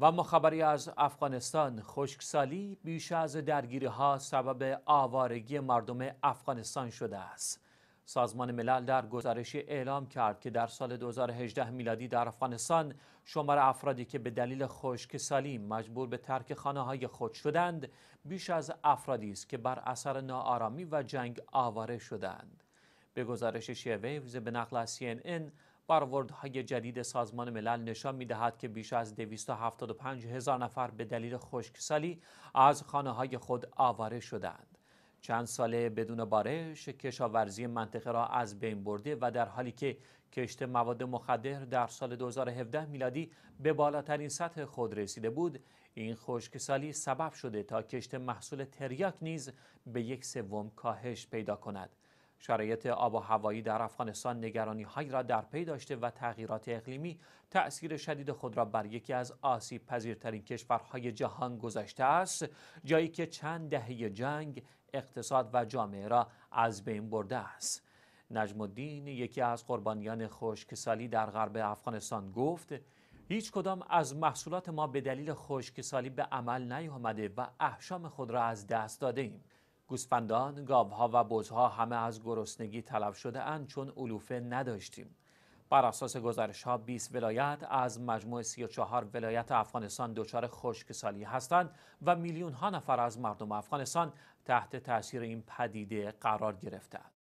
و ما خبری از افغانستان خشکسالی بیش از درگیری ها سبب آوارگی مردم افغانستان شده است سازمان ملل در گزارش اعلام کرد که در سال 2018 میلادی در افغانستان شمار افرادی که به دلیل خشکسالی مجبور به ترک خانه های خود شدند بیش از افرادی است که بر اثر ناآرامی و جنگ آواره شدند به گزارش شیوه به نقل از CNN برآوردهای جدید سازمان ملل نشان میدهد که بیش از 275 هزار نفر به دلیل خشکسالی از خانه های خود آواره شدند. چند ساله بدون بارش کشاورزی منطقه را از بین برده و در حالی که کشت مواد مخدر در سال 2017 میلادی به بالاترین سطح خود رسیده بود این خشکسالی سبب شده تا کشت محصول تریاک نیز به یک سوم کاهش پیدا کند شرایط آب و هوایی در افغانستان نگرانی هایی را در پی داشته و تغییرات اقلیمی تأثیر شدید خود را بر یکی از آسیب پذیرترین کشورهای جهان گذاشته است جایی که چند دهه جنگ اقتصاد و جامعه را از بین برده است نجم الدین یکی از قربانیان خشکسالی در غرب افغانستان گفت هیچ کدام از محصولات ما به دلیل خشکسالی به عمل نیامده و احشام خود را از دست داده ایم گوسفندان، گاوها و بزها همه از گرسنگی طلب شده اند چون علوفه نداشتیم. بر اساس گزارش ها 20 ولایت از مجموع 34 ولایت افغانستان دچار خشکسالی هستند و میلیون ها نفر از مردم افغانستان تحت تاثیر این پدیده قرار گرفتند.